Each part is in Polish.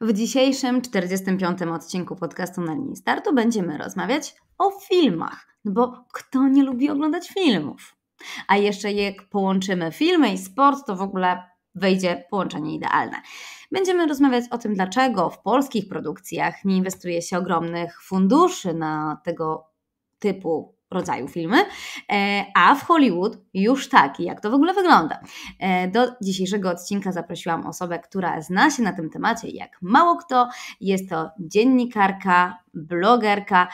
W dzisiejszym 45. odcinku podcastu na linii startu będziemy rozmawiać o filmach, no bo kto nie lubi oglądać filmów? A jeszcze jak połączymy filmy i sport, to w ogóle wejdzie połączenie idealne. Będziemy rozmawiać o tym, dlaczego w polskich produkcjach nie inwestuje się ogromnych funduszy na tego typu rodzaju filmy, e, a w Hollywood już tak. I Jak to w ogóle wygląda? E, do dzisiejszego odcinka zaprosiłam osobę, która zna się na tym temacie jak mało kto. Jest to dziennikarka, blogerka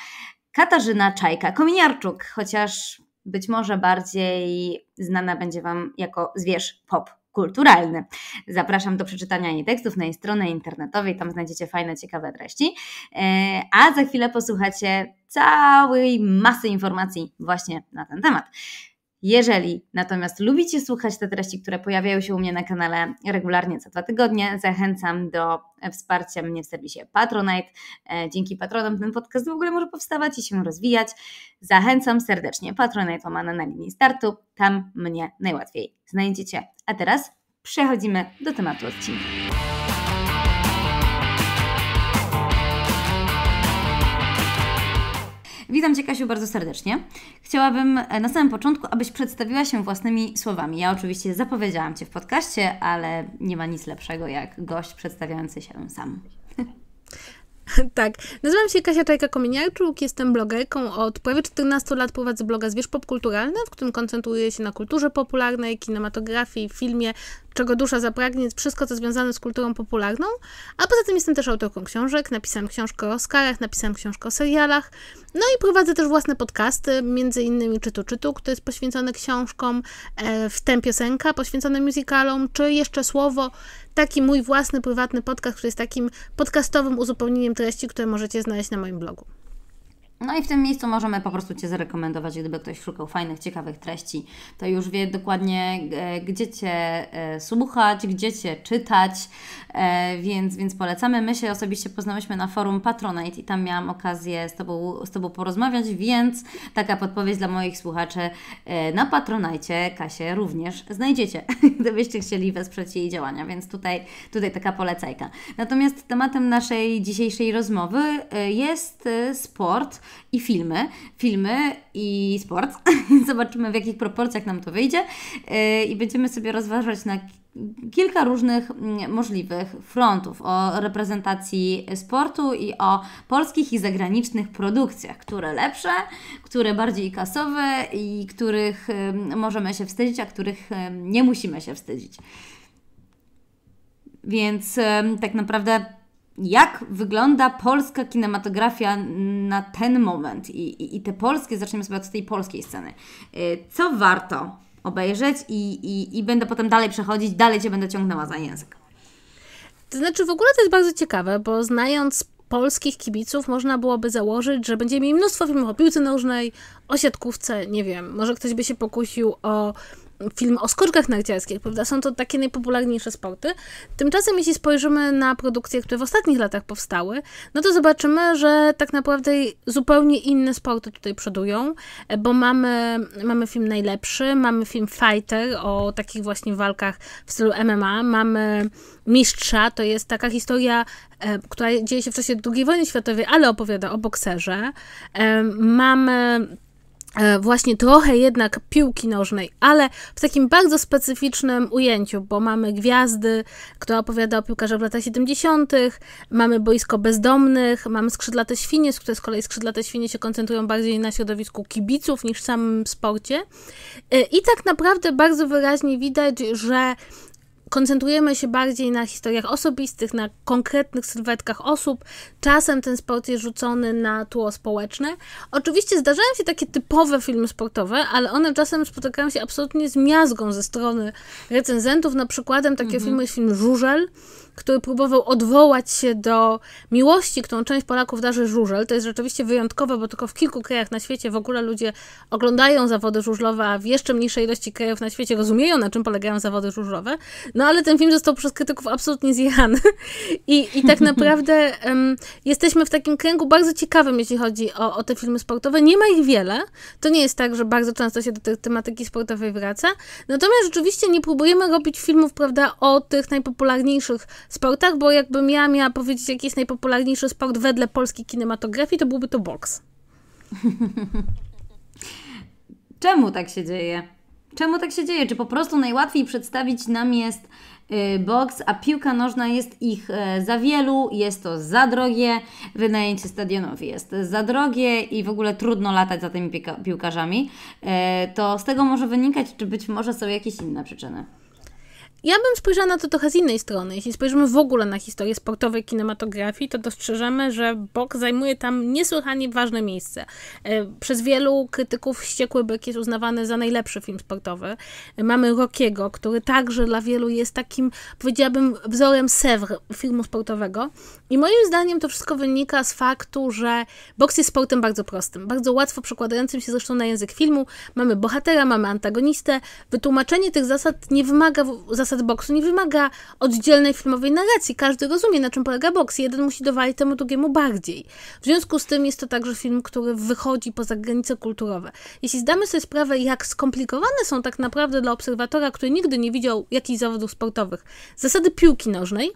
Katarzyna Czajka-Kominiarczuk, chociaż być może bardziej znana będzie Wam jako zwierz pop kulturalny. Zapraszam do przeczytania jej tekstów na jej stronie internetowej, tam znajdziecie fajne, ciekawe treści. E, a za chwilę posłuchacie całej masy informacji właśnie na ten temat. Jeżeli natomiast lubicie słuchać te treści, które pojawiają się u mnie na kanale regularnie co dwa tygodnie, zachęcam do wsparcia mnie w serwisie Patronite. E, dzięki patronom ten podcast w ogóle może powstawać i się rozwijać. Zachęcam serdecznie. Patronite łamane na linii startu, tam mnie najłatwiej znajdziecie. A teraz przechodzimy do tematu odcinka. Witam Cię, Kasiu, bardzo serdecznie. Chciałabym e, na samym początku, abyś przedstawiła się własnymi słowami. Ja oczywiście zapowiedziałam Cię w podcaście, ale nie ma nic lepszego jak gość przedstawiający się sam. Tak, nazywam się Kasia Czajka-Kominiarczuk, jestem blogerką. Od prawie 14 lat prowadzę bloga Zwierz Popkulturalny, w którym koncentruję się na kulturze popularnej, kinematografii, filmie, czego dusza zapragnie, wszystko co związane z kulturą popularną, a poza tym jestem też autorką książek, napisałam książkę o Oscarach, napisałam książkę o serialach, no i prowadzę też własne podcasty, między innymi Czytu Czytu, który jest poświęcony książkom, e, Wtem Piosenka poświęcone musicalom, czy jeszcze Słowo, taki mój własny, prywatny podcast, który jest takim podcastowym uzupełnieniem treści, które możecie znaleźć na moim blogu. No i w tym miejscu możemy po prostu Cię zarekomendować, gdyby ktoś szukał fajnych, ciekawych treści, to już wie dokładnie, e, gdzie Cię e, słuchać, gdzie Cię czytać, e, więc, więc polecamy. My się osobiście poznałyśmy na forum Patronite i tam miałam okazję z Tobą, z Tobą porozmawiać, więc taka podpowiedź dla moich słuchaczy na Patronite Kasię również znajdziecie, gdybyście chcieli wesprzeć jej działania, więc tutaj, tutaj taka polecajka. Natomiast tematem naszej dzisiejszej rozmowy jest sport i filmy. Filmy i sport. Zobaczymy, w jakich proporcjach nam to wyjdzie y, i będziemy sobie rozważać na kilka różnych mm, możliwych frontów o reprezentacji sportu i o polskich i zagranicznych produkcjach, które lepsze, które bardziej kasowe i których możemy się wstydzić, a których nie musimy się wstydzić. Więc tak naprawdę jak wygląda polska kinematografia na ten moment i, i, i, te polskie, zaczniemy sobie od tej polskiej sceny. Y, co warto obejrzeć i, i będę potem dalej przechodzić, dalej Cię będę ciągnęła za język. To znaczy w ogóle to jest bardzo ciekawe, bo znając polskich kibiców można byłoby założyć, że będziemy mieli mnóstwo filmów o piłce nożnej, o siatkówce, nie wiem, może ktoś by się pokusił o film o skoczkach narciarskich, prawda? Są to takie najpopularniejsze sporty. Tymczasem, jeśli spojrzymy na produkcje, które w ostatnich latach powstały, no to zobaczymy, że tak naprawdę zupełnie inne sporty tutaj przodują, e, bo mamy, mamy film najlepszy, mamy film Fighter o takich właśnie walkach w stylu MMA, mamy Mistrza, to jest taka historia, e, która dzieje się w czasie II wojny światowej, ale opowiada o bokserze. E, mamy E, właśnie trochę jednak piłki nożnej, ale w takim bardzo specyficznym ujęciu, bo mamy Gwiazdy, która opowiada o piłkarzach w latach 70., mamy Boisko Bezdomnych, mamy Skrzydlate Świnie, z z kolei Skrzydlate Świnie się koncentrują bardziej na środowisku kibiców niż w samym sporcie. E, I tak naprawdę bardzo wyraźnie widać, że koncentrujemy się bardziej na historiach osobistych, na konkretnych sylwetkach osób. Czasem ten sport jest rzucony na tło społeczne. Oczywiście zdarzają się takie typowe filmy sportowe, ale one czasem spotykają się absolutnie z miazgą ze strony recenzentów. Na przykładem takie mhm. jest film Żużel, który próbował odwołać się do miłości, którą część Polaków darzy żużel. To jest rzeczywiście wyjątkowe, bo tylko w kilku krajach na świecie w ogóle ludzie oglądają zawody żużlowe, a w jeszcze mniejszej ilości krajów na świecie rozumieją, na czym polegają zawody żużlowe. No ale ten film został przez krytyków absolutnie zjechany. I, i tak naprawdę um, jesteśmy w takim kręgu bardzo ciekawym, jeśli chodzi o, o te filmy sportowe. Nie ma ich wiele. To nie jest tak, że bardzo często się do tej tematyki sportowej wraca. Natomiast rzeczywiście nie próbujemy robić filmów, prawda, o tych najpopularniejszych sportach, bo jakbym ja miała powiedzieć, jaki jest najpopularniejszy sport wedle polskiej kinematografii, to byłby to boks. Czemu tak się dzieje? Czemu tak się dzieje? Czy po prostu najłatwiej przedstawić nam jest y, boks, a piłka nożna jest ich e, za wielu, jest to za drogie, wynajęcie stadionowi jest za drogie i w ogóle trudno latać za tymi piłkarzami, e, to z tego może wynikać, czy być może są jakieś inne przyczyny. Ja bym spojrzała na to trochę z innej strony. Jeśli spojrzymy w ogóle na historię sportowej kinematografii, to dostrzeżemy, że bok zajmuje tam niesłychanie ważne miejsce. E, przez wielu krytyków Wściekły Byk jest uznawany za najlepszy film sportowy. E, mamy Rockiego, który także dla wielu jest takim, powiedziałabym, wzorem sewr filmu sportowego. I moim zdaniem to wszystko wynika z faktu, że boks jest sportem bardzo prostym, bardzo łatwo przekładającym się zresztą na język filmu. Mamy bohatera, mamy antagonistę. Wytłumaczenie tych zasad nie wymaga, zasad boksu nie wymaga oddzielnej filmowej narracji. Każdy rozumie, na czym polega boks. Jeden musi dowalić temu drugiemu bardziej. W związku z tym jest to także film, który wychodzi poza granice kulturowe. Jeśli zdamy sobie sprawę, jak skomplikowane są tak naprawdę dla obserwatora, który nigdy nie widział jakichś zawodów sportowych, zasady piłki nożnej,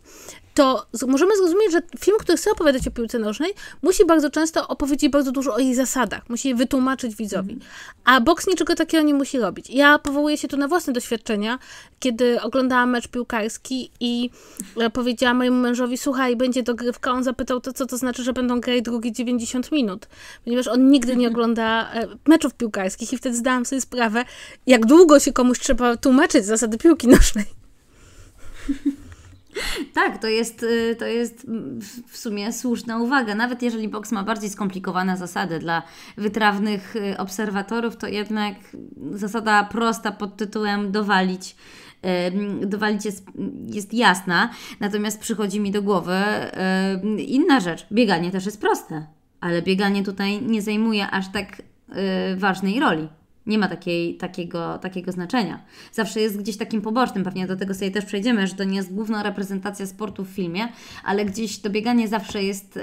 to możemy zrozumieć, że film, który chce opowiadać o piłce nożnej, musi bardzo często opowiedzieć bardzo dużo o jej zasadach, musi je wytłumaczyć widzowi. Mhm. A boks niczego takiego nie musi robić. Ja powołuję się tu na własne doświadczenia, kiedy oglądałam mecz piłkarski i e, powiedziałam mojemu mężowi, słuchaj, będzie dogrywka, on zapytał, to co to znaczy, że będą grać drugie 90 minut, ponieważ on nigdy nie ogląda e, meczów piłkarskich i wtedy zdałam sobie sprawę, jak długo się komuś trzeba tłumaczyć zasady piłki nożnej. Tak, to jest, y, to jest mm, w sumie słuszna uwaga. Nawet jeżeli boks ma bardziej skomplikowane zasady dla wytrawnych y, obserwatorów, to jednak zasada prosta pod tytułem dowalić y, dowalić jest, jest jasna, natomiast przychodzi mi do głowy inna rzecz. Bieganie też jest proste, ale bieganie tutaj nie zajmuje aż tak ważnej roli nie ma takiej, takiego, takiego znaczenia. Zawsze jest gdzieś takim pobocznym, pewnie do tego sobie też przejdziemy, że to nie jest główna reprezentacja sportu w filmie, ale gdzieś to bieganie zawsze jest,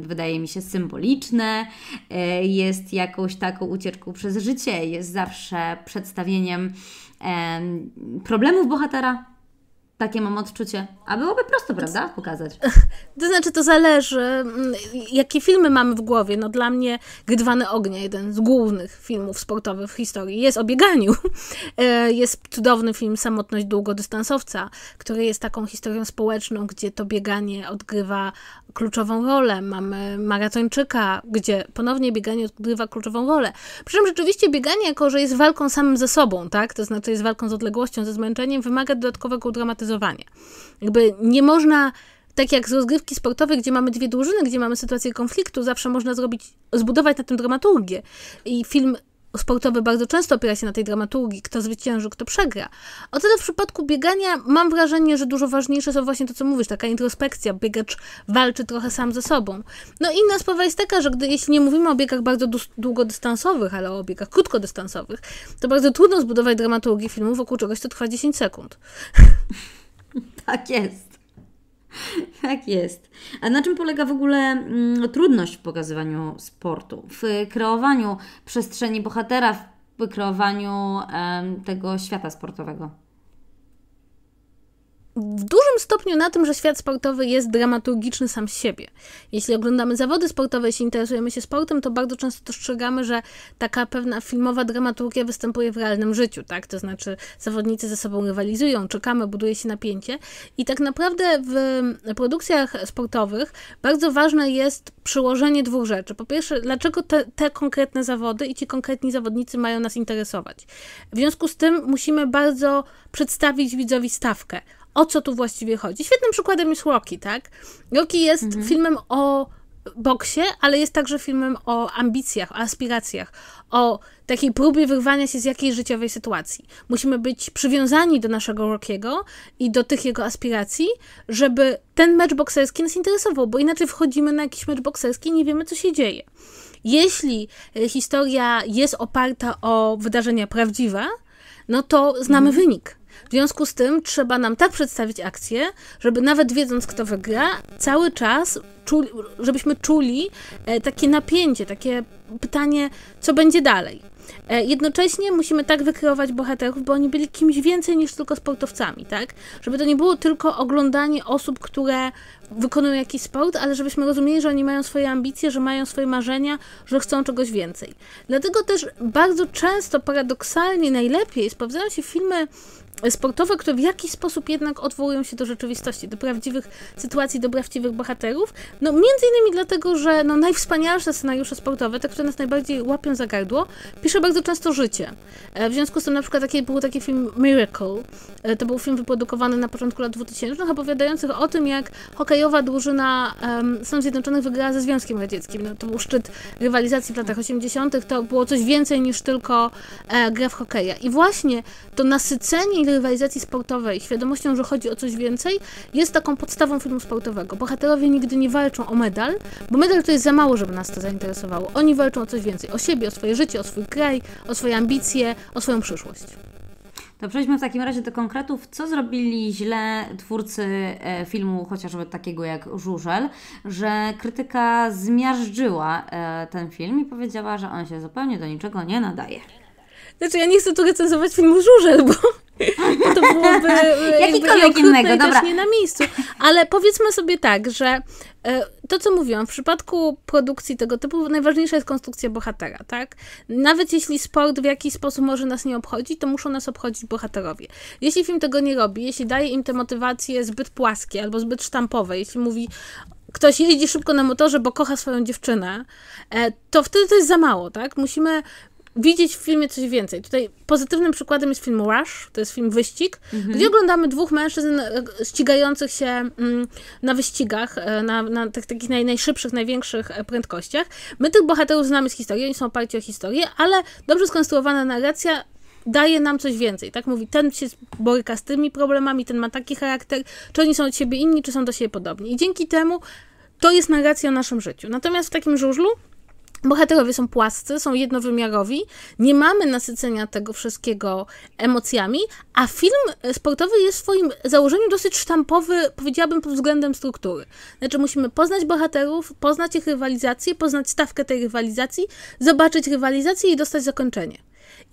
wydaje mi się, symboliczne, e, jest jakąś taką ucieczką przez życie, jest zawsze przedstawieniem problemów bohatera, takie mam odczucie. A byłoby prosto, prawda? Pokazać. To znaczy, to zależy, mm, jakie filmy mamy w głowie. No dla mnie Gdwany Ognie" jeden z głównych filmów sportowych w historii, jest o bieganiu. E, jest cudowny film Samotność długodystansowca, który jest taką historią społeczną, gdzie to bieganie odgrywa kluczową rolę. Mamy maratończyka, gdzie ponownie bieganie odgrywa kluczową rolę. Przy czym rzeczywiście bieganie, jako że jest walką samym ze sobą, tak? to znaczy jest walką z odległością, ze zmęczeniem, wymaga dodatkowego udramatyzowania. Jakby nie można tak jak z rozgrywki sportowej, gdzie mamy dwie drużyny, gdzie mamy sytuację konfliktu, zawsze można zrobić, zbudować na tym dramaturgię. I film sportowy bardzo często opiera się na tej dramaturgii, kto zwycięży, kto przegra. O tyle w przypadku biegania mam wrażenie, że dużo ważniejsze są właśnie to, co mówisz, taka introspekcja, biegacz walczy trochę sam ze sobą. No inna sprawa jest taka, że gdy, jeśli nie mówimy o biegach bardzo długodystansowych, ale o biegach krótkodystansowych, to bardzo trudno zbudować dramaturgię filmu wokół czegoś, co trwa 10 sekund. Tak jest. Tak jest. A na czym polega w ogóle mm, trudność w pokazywaniu sportu, w kreowaniu przestrzeni bohatera, w kreowaniu em, tego świata sportowego? w dużym stopniu na tym, że świat sportowy jest dramaturgiczny sam z siebie. Jeśli oglądamy zawody sportowe, jeśli interesujemy się sportem, to bardzo często dostrzegamy, że taka pewna filmowa dramaturgia występuje w realnym życiu, tak? To znaczy zawodnicy ze sobą rywalizują, czekamy, buduje się napięcie i tak naprawdę w produkcjach sportowych bardzo ważne jest przyłożenie dwóch rzeczy. Po pierwsze, dlaczego te, te konkretne zawody i ci konkretni zawodnicy mają nas interesować. W związku z tym musimy bardzo przedstawić widzowi stawkę o co tu właściwie chodzi. Świetnym przykładem jest Rocky, tak? Rocky jest mhm. filmem o boksie, ale jest także filmem o ambicjach, o aspiracjach, o takiej próbie wyrwania się z jakiejś życiowej sytuacji. Musimy być przywiązani do naszego Rockiego i do tych jego aspiracji, żeby ten mecz bokserski nas interesował, bo inaczej wchodzimy na jakiś mecz bokserski i nie wiemy, co się dzieje. Jeśli y, historia jest oparta o wydarzenia prawdziwe, no to znamy mhm. wynik w związku z tym trzeba nam tak przedstawić akcję, żeby nawet wiedząc, kto wygra, cały czas, czuli, żebyśmy czuli e, takie napięcie, takie pytanie, co będzie dalej. E, jednocześnie musimy tak wykreować bohaterów, bo oni byli kimś więcej niż tylko sportowcami, tak? Żeby to nie było tylko oglądanie osób, które wykonują jakiś sport, ale żebyśmy rozumieli, że oni mają swoje ambicje, że mają swoje marzenia, że chcą czegoś więcej. Dlatego też bardzo często paradoksalnie najlepiej sprawdzają się filmy sportowe, które w jakiś sposób jednak odwołują się do rzeczywistości, do prawdziwych sytuacji, do prawdziwych bohaterów. No między innymi dlatego, że no, najwspanialsze scenariusze sportowe, te, które nas najbardziej łapią za gardło, pisze bardzo często życie. E, w związku z tym na przykład taki, był taki film Miracle, e, to był film wyprodukowany na początku lat 2000, opowiadających o tym, jak hokejowa drużyna um, Stanów Zjednoczonych wygrała ze Związkiem Radzieckim. No, to był szczyt rywalizacji w latach 80., to było coś więcej niż tylko e, gra w hokeja. I właśnie to nasycenie rywalizacji sportowej, świadomością, że chodzi o coś więcej, jest taką podstawą filmu sportowego. Bohaterowie nigdy nie walczą o medal, bo medal to jest za mało, żeby nas to zainteresowało. Oni walczą o coś więcej, o siebie, o swoje życie, o swój kraj, o swoje ambicje, o swoją przyszłość. To przejdźmy w takim razie do konkretów. Co zrobili źle twórcy e, filmu, chociażby takiego jak Żużel, że krytyka zmiażdżyła e, ten film i powiedziała, że on się zupełnie do niczego nie nadaje? Znaczy, ja nie chcę tu recenzować filmu Żurzel, bo to byłoby e, jakikolwiek innego, dobra. nie na miejscu. Ale powiedzmy sobie tak, że e, to, co mówiłam, w przypadku produkcji tego typu najważniejsza jest konstrukcja bohatera, tak? Nawet jeśli sport w jakiś sposób może nas nie obchodzić, to muszą nas obchodzić bohaterowie. Jeśli film tego nie robi, jeśli daje im te motywacje zbyt płaskie albo zbyt sztampowe, jeśli mówi ktoś jeździ szybko na motorze, bo kocha swoją dziewczynę, e, to wtedy to jest za mało, tak? Musimy widzieć w filmie coś więcej. Tutaj pozytywnym przykładem jest film Rush, to jest film Wyścig, mhm. gdzie oglądamy dwóch mężczyzn e, ścigających się mm, na wyścigach, e, na, na tych takich naj, najszybszych, największych e, prędkościach. My tych bohaterów znamy z historii, oni są oparci o historię, ale dobrze skonstruowana narracja daje nam coś więcej, tak? Mówi, ten się boryka z tymi problemami, ten ma taki charakter, czy oni są od siebie inni, czy są do siebie podobni. I dzięki temu to jest narracja o naszym życiu. Natomiast w takim żużlu Bohaterowie są płascy, są jednowymiarowi, nie mamy nasycenia tego wszystkiego emocjami, a film sportowy jest w swoim założeniu dosyć sztampowy, powiedziałabym pod względem struktury. Znaczy musimy poznać bohaterów, poznać ich rywalizację, poznać stawkę tej rywalizacji, zobaczyć rywalizację i dostać zakończenie.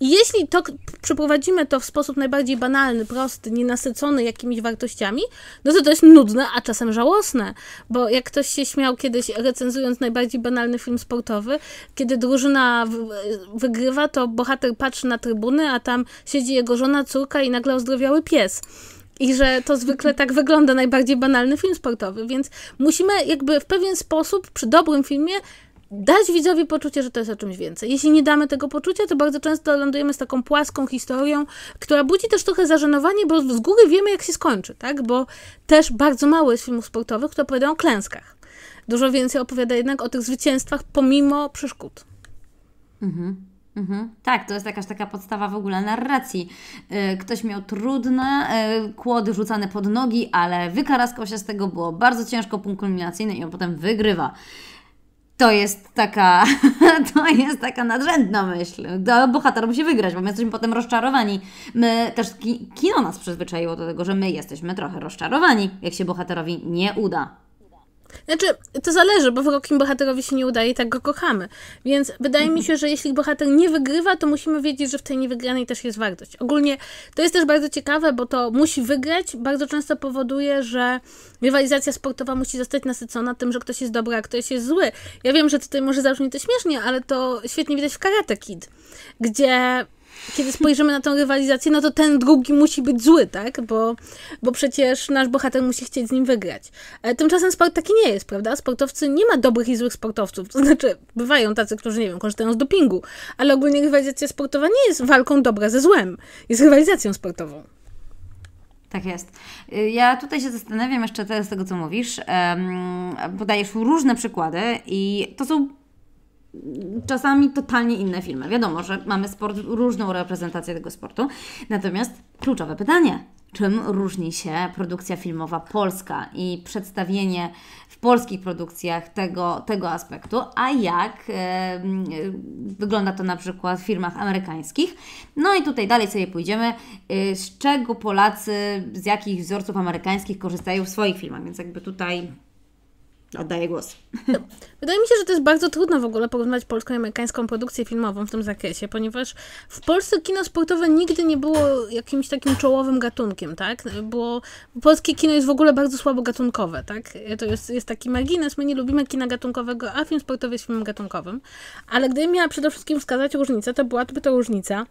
I jeśli to przeprowadzimy to w sposób najbardziej banalny, prosty, nienasycony jakimiś wartościami, no to to jest nudne, a czasem żałosne. Bo jak ktoś się śmiał kiedyś recenzując najbardziej banalny film sportowy, kiedy drużyna e, wygrywa, to bohater patrzy na trybuny, a tam siedzi jego żona, córka i nagle ozdrowiały pies. I że to zwykle tak wygląda najbardziej banalny film sportowy, więc musimy jakby w pewien sposób przy dobrym filmie dać widzowi poczucie, że to jest o czymś więcej. Jeśli nie damy tego poczucia, to bardzo często lądujemy z taką płaską historią, która budzi też trochę zażenowanie, bo z góry wiemy, jak się skończy, tak? Bo też bardzo mało jest filmów sportowych, które opowiadają o klęskach. Dużo więcej opowiada jednak o tych zwycięstwach pomimo przeszkód. Mhm. Mhm. Tak, to jest jakaś taka podstawa w ogóle narracji. Y, ktoś miał trudne y, kłody rzucane pod nogi, ale wykaraskał się z tego, było bardzo ciężko, punkt kulminacyjny i on potem wygrywa. To jest taka, to jest taka nadrzędna myśl. Do bohater musi wygrać, bo my jesteśmy potem rozczarowani. My też kino nas przyzwyczaiło do tego, że my jesteśmy trochę rozczarowani, jak się bohaterowi nie uda. Znaczy, to zależy, bo wyrokiem bohaterowi się nie udaje i tak go kochamy. Więc wydaje mi się, że jeśli bohater nie wygrywa, to musimy wiedzieć, że w tej niewygranej też jest wartość. Ogólnie to jest też bardzo ciekawe, bo to musi wygrać bardzo często powoduje, że rywalizacja sportowa musi zostać nasycona tym, że ktoś jest dobry, a ktoś jest zły. Ja wiem, że tutaj może zabrzmi to śmiesznie, ale to świetnie widać w Karate Kid, gdzie kiedy spojrzymy na tę rywalizację, no to ten drugi musi być zły, tak? Bo, bo przecież nasz bohater musi chcieć z nim wygrać. E, tymczasem sport taki nie jest, prawda? Sportowcy nie ma dobrych i złych sportowców. To znaczy, bywają tacy, którzy, nie wiem, korzystają z dopingu, ale ogólnie rywalizacja sportowa nie jest walką dobra ze złem, jest rywalizacją sportową. Tak jest. Y, ja tutaj się zastanawiam jeszcze teraz tego, co mówisz. Podajesz różne przykłady i to są czasami totalnie inne filmy. Wiadomo, że mamy sport, różną reprezentację tego sportu. Natomiast kluczowe pytanie. Czym różni się produkcja filmowa polska i przedstawienie w polskich produkcjach tego, tego aspektu, a jak e, wygląda to na przykład w firmach amerykańskich? No i tutaj dalej sobie pójdziemy, e, z czego Polacy, z jakich wzorców amerykańskich korzystają w swoich filmach, więc jakby tutaj oddaję głos. Wydaje mi się, że to jest bardzo trudno w ogóle porównać polską i amerykańską produkcję filmową w tym zakresie, ponieważ w Polsce kino sportowe nigdy nie było jakimś takim czołowym gatunkiem, tak? Bo polskie kino jest w ogóle bardzo słabo gatunkowe, tak? To jest, jest taki margines, my nie lubimy kina gatunkowego, a film sportowy jest filmem gatunkowym. Ale gdybym miała przede wszystkim wskazać różnicę, to byłaby to różnica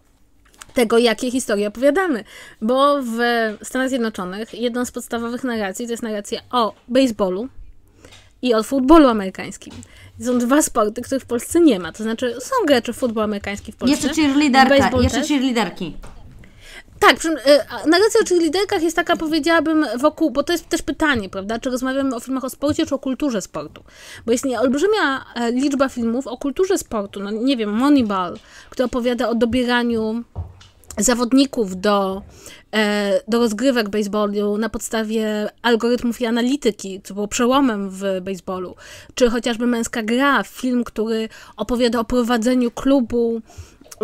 tego, jakie historie opowiadamy. Bo w Stanach Zjednoczonych jedną z podstawowych narracji to jest narracja o baseballu, i o futbolu amerykańskim. Są dwa sporty, których w Polsce nie ma. To znaczy, są gracze futbolu amerykański w Polsce. Jeszcze cheerleaderka, jeszcze cheerleaderki. Tak, przy, y, narracja o cheerleaderkach jest taka, powiedziałabym, wokół, bo to jest też pytanie, prawda, czy rozmawiamy o filmach o sporcie, czy o kulturze sportu. Bo jest nie, olbrzymia e, liczba filmów o kulturze sportu, no nie wiem, Moneyball, który opowiada o dobieraniu zawodników do, e, do rozgrywek baseballu na podstawie algorytmów i analityki, co było przełomem w baseballu, czy chociażby Męska Gra, film, który opowiada o prowadzeniu klubu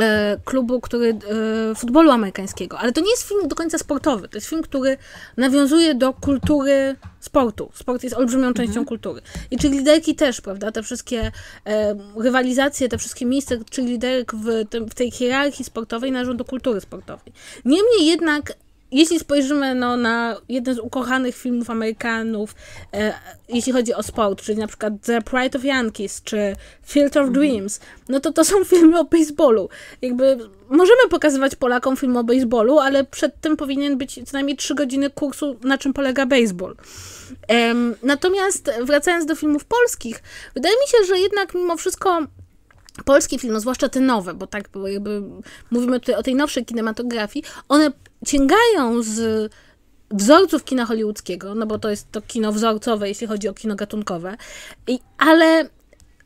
E, klubu, który e, futbolu amerykańskiego, ale to nie jest film do końca sportowy. To jest film, który nawiązuje do kultury sportu. Sport jest olbrzymią mhm. częścią kultury. I czy liderki też, prawda? Te wszystkie e, rywalizacje, te wszystkie miejsca czy liderek w, w tej hierarchii sportowej należą do kultury sportowej. Niemniej jednak jeśli spojrzymy no, na jeden z ukochanych filmów Amerykanów, e, jeśli chodzi o sport, czyli na przykład The Pride of Yankees czy Field of mhm. Dreams, no to to są filmy o baseballu. Jakby możemy pokazywać Polakom film o baseballu, ale przed tym powinien być co najmniej 3 godziny kursu, na czym polega baseball. natomiast wracając do filmów polskich, wydaje mi się, że jednak mimo wszystko polskie filmy, zwłaszcza te nowe, bo tak jakby mówimy tutaj o tej nowszej kinematografii, one sięgają z wzorców kina hollywoodzkiego, no bo to jest to kino wzorcowe, jeśli chodzi o kino gatunkowe, I, ale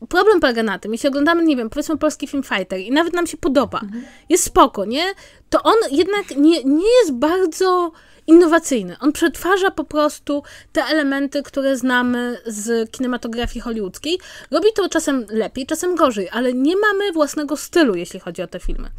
problem polega na tym, jeśli oglądamy, nie wiem, powiedzmy polski film Fighter i nawet nam się podoba, mhm. jest spoko, nie? To on jednak nie, nie jest bardzo innowacyjny. On przetwarza po prostu te elementy, które znamy z kinematografii hollywoodzkiej. Robi to czasem lepiej, czasem gorzej, ale nie mamy własnego stylu, jeśli chodzi o te filmy.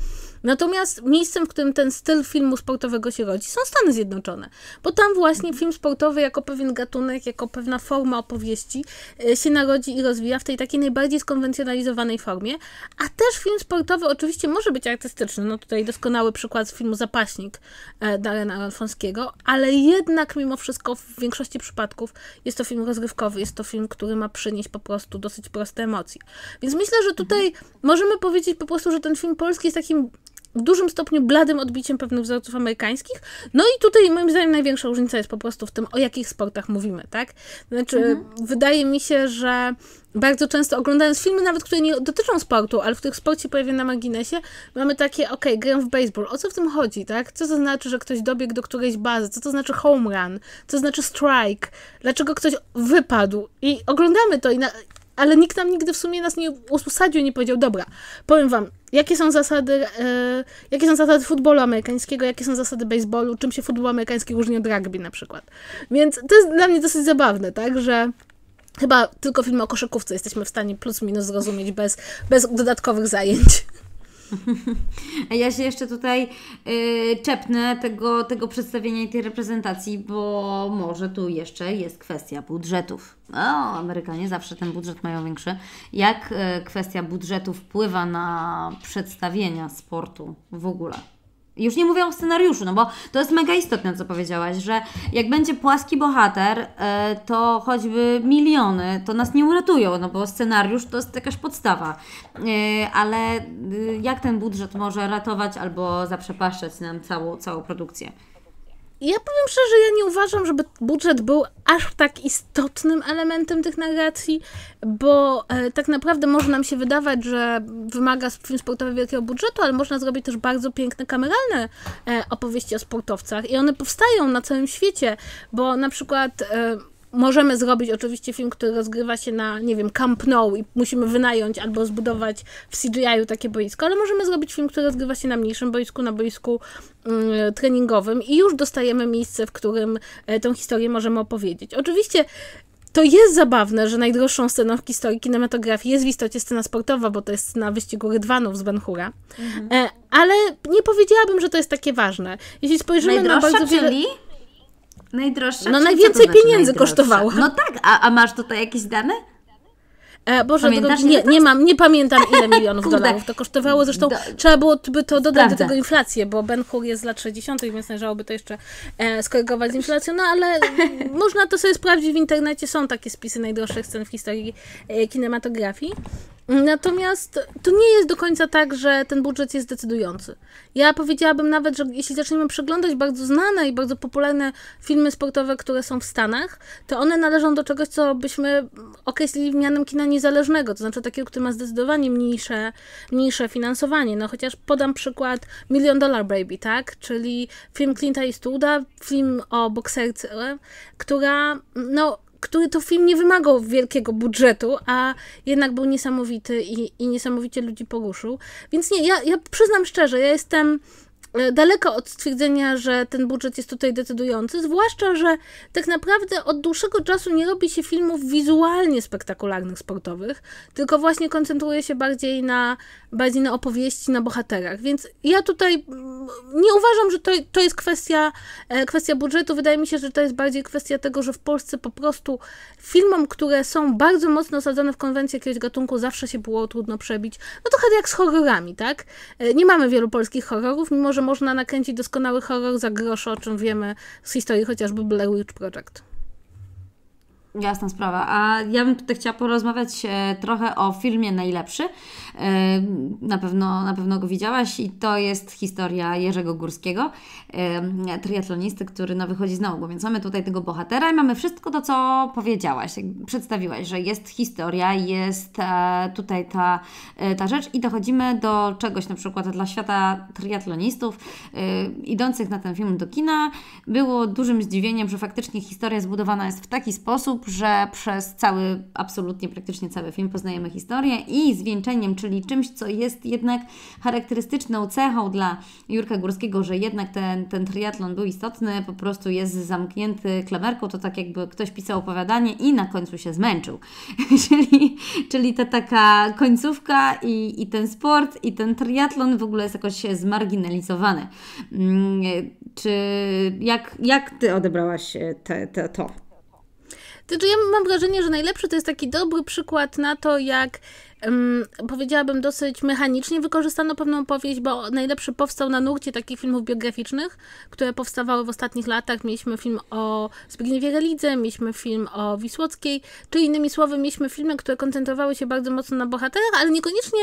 Natomiast miejscem, w którym ten styl filmu sportowego się rodzi, są Stany Zjednoczone, bo tam właśnie film sportowy jako pewien gatunek, jako pewna forma opowieści e, się narodzi i rozwija w tej takiej najbardziej skonwencjonalizowanej formie, a też film sportowy oczywiście może być artystyczny, no tutaj doskonały przykład z filmu Zapaśnik e, Darena Aronfonskiego, ale jednak mimo wszystko w większości przypadków jest to film rozrywkowy, jest to film, który ma przynieść po prostu dosyć proste emocje. Więc myślę, że tutaj mhm. możemy powiedzieć po prostu, że ten film polski jest takim w dużym stopniu bladym odbiciem pewnych wzorców amerykańskich. No i tutaj moim zdaniem największa różnica jest po prostu w tym, o jakich sportach mówimy, tak? Znaczy, mhm. wydaje mi się, że bardzo często oglądając filmy, nawet które nie dotyczą sportu, ale w których sport się pojawia na marginesie, mamy takie, ok, grę w baseball, o co w tym chodzi, tak? Co to znaczy, że ktoś dobiegł do którejś bazy? Co to znaczy home run? Co to znaczy strike? Dlaczego ktoś wypadł? I oglądamy to, i na... ale nikt nam nigdy w sumie nas nie usadził i nie powiedział, dobra, powiem wam, jakie są zasady, e, jakie są zasady futbolu amerykańskiego, jakie są zasady baseballu, czym się futbol amerykański różni od rugby na przykład. Więc to jest dla mnie dosyć zabawne, tak, że chyba tylko film o koszykówce jesteśmy w stanie plus minus zrozumieć bez, bez dodatkowych zajęć. Ja się jeszcze tutaj yy, czepnę tego, tego przedstawienia i tej reprezentacji, bo może tu jeszcze jest kwestia budżetów. O, Amerykanie zawsze ten budżet mają większy. Jak y, kwestia budżetu wpływa na przedstawienia sportu w ogóle? Już nie mówię o scenariuszu, no bo to jest mega istotne, co powiedziałaś, że jak będzie płaski bohater, e, to choćby miliony, to nas nie uratują, no bo scenariusz to jest jakaś podstawa. E, ale e, jak ten budżet może ratować albo zaprzepaszczać nam całą, całą produkcję? ja powiem szczerze, ja nie uważam, żeby budżet był aż tak istotnym elementem tych narracji, bo e, tak naprawdę może nam się wydawać, że wymaga film sportowy wielkiego budżetu, ale można zrobić też bardzo piękne kameralne e, opowieści o sportowcach i one powstają na całym świecie, bo na przykład e, Możemy zrobić oczywiście film, który rozgrywa się na, nie wiem, Camp Nou i musimy wynająć albo zbudować w CGI-u takie boisko, ale możemy zrobić film, który rozgrywa się na mniejszym boisku, na boisku y, treningowym i już dostajemy miejsce, w którym y, tą historię możemy opowiedzieć. Oczywiście to jest zabawne, że najdroższą sceną w historii kinematografii jest w istocie scena sportowa, bo to jest scena wyścigu rydwanów z Benhura. Mhm. E, ale nie powiedziałabym, że to jest takie ważne. Jeśli spojrzymy Najdroższa, na bardzo wiele... Czyli? Najdroższa. No najwięcej to znaczy pieniędzy kosztowała. No tak, a, a masz tutaj jakieś dane? E, Boże, tego, nie, nie mam, nie pamiętam ile milionów dolarów to kosztowało. Zresztą do... trzeba było by to dodać do tego inflację, bo Ben Hur jest z lat 60., więc należałoby to jeszcze e, skorygować z inflacją, no ale można to sobie sprawdzić w internecie. Są takie spisy najdroższych scen w historii e, kinematografii. Natomiast to nie jest do końca tak, że ten budżet jest decydujący. Ja powiedziałabym nawet, że jeśli zaczniemy przeglądać bardzo znane i bardzo popularne filmy sportowe, które są w Stanach, to one należą do czegoś, co byśmy określili mianem kina niezależnego, to znaczy takiego, który ma zdecydowanie mniejsze, mniejsze finansowanie. No chociaż podam przykład Million Dollar Baby, tak? Czyli film Clint Eastwooda, film o bokserce, która no który to film nie wymagał wielkiego budżetu, a jednak był niesamowity i, i niesamowicie ludzi poruszył. Więc nie, ja, ja przyznam szczerze, ja jestem E, daleko od stwierdzenia, że ten budżet jest tutaj decydujący, zwłaszcza, że tak naprawdę od dłuższego czasu nie robi się filmów wizualnie spektakularnych, sportowych, tylko właśnie koncentruje się bardziej na, bardziej na opowieści, na bohaterach. Więc ja tutaj mm, nie uważam, że to, to jest kwestia, e, kwestia budżetu. Wydaje mi się, że to jest bardziej kwestia tego, że w Polsce po prostu filmom, które są bardzo mocno osadzone w konwencji jakiegoś gatunku, zawsze się było trudno przebić. No trochę jak z horrorami, tak? E, nie mamy wielu polskich horrorów, mimo że że można nakręcić doskonały horror za grosz, o czym wiemy z historii chociażby Blair Witch Project. Jasna sprawa. A ja bym tutaj chciała porozmawiać e, trochę o filmie Najlepszy. E, na pewno, na pewno go widziałaś i to jest historia Jerzego Górskiego, e, triatlonisty, który no, wychodzi z nauku. Więc mamy tutaj tego bohatera i mamy wszystko to, co powiedziałaś, przedstawiłaś, że jest historia, jest tutaj ta, ta rzecz i dochodzimy do czegoś na przykład dla świata triatlonistów idących na ten film do kina. Było dużym zdziwieniem, że faktycznie historia zbudowana jest w taki sposób, że przez cały, absolutnie praktycznie cały film poznajemy historię i zwieńczeniem, czyli czymś, co jest jednak charakterystyczną cechą dla Jurka Górskiego, że jednak ten, ten triatlon był istotny, po prostu jest zamknięty klamerką, to tak jakby ktoś pisał opowiadanie i na końcu się zmęczył. czyli, czyli ta taka końcówka i, i ten sport i ten triatlon w ogóle jest jakoś zmarginalizowany. Mm, czy jak, jak Ty odebrałaś e, te, te, to? Znaczy ja mam wrażenie, że najlepszy to jest taki dobry przykład na to, jak um, powiedziałabym dosyć mechanicznie wykorzystano pewną opowieść, bo najlepszy powstał na nurcie takich filmów biograficznych, które powstawały w ostatnich latach. Mieliśmy film o Zbigniewie Relidze, mieliśmy film o Wisłockiej, czyli innymi słowy mieliśmy filmy, które koncentrowały się bardzo mocno na bohaterach, ale niekoniecznie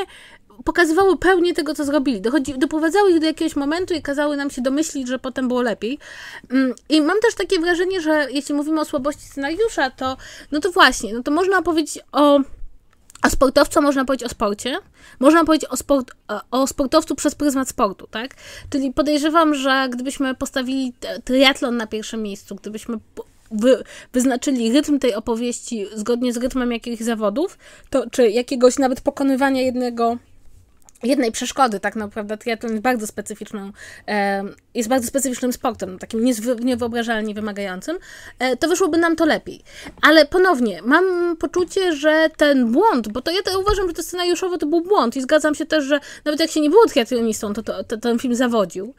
pokazywały pełnię tego, co zrobili. Dochodzi, doprowadzały ich do jakiegoś momentu i kazały nam się domyślić, że potem było lepiej. Mm, I mam też takie wrażenie, że jeśli mówimy o słabości scenariusza, to no to właśnie, no to można powiedzieć o a sportowca można powiedzieć o sporcie, można powiedzieć o, sport, e, o sportowcu przez pryzmat sportu, tak? Czyli podejrzewam, że gdybyśmy postawili triatlon na pierwszym miejscu, gdybyśmy wy, wyznaczyli rytm tej opowieści zgodnie z rytmem jakichś zawodów, to, czy jakiegoś nawet pokonywania jednego jednej przeszkody, tak naprawdę triatlon jest bardzo specyficzną, e, jest bardzo specyficznym sportem, takim niewyobrażalnie wymagającym, e, to wyszłoby nam to lepiej. Ale ponownie, mam poczucie, że ten błąd, bo to ja to uważam, że to scenariuszowo to był błąd i zgadzam się też, że nawet jak się nie było triatlonistą, to, to, to ten film zawodził,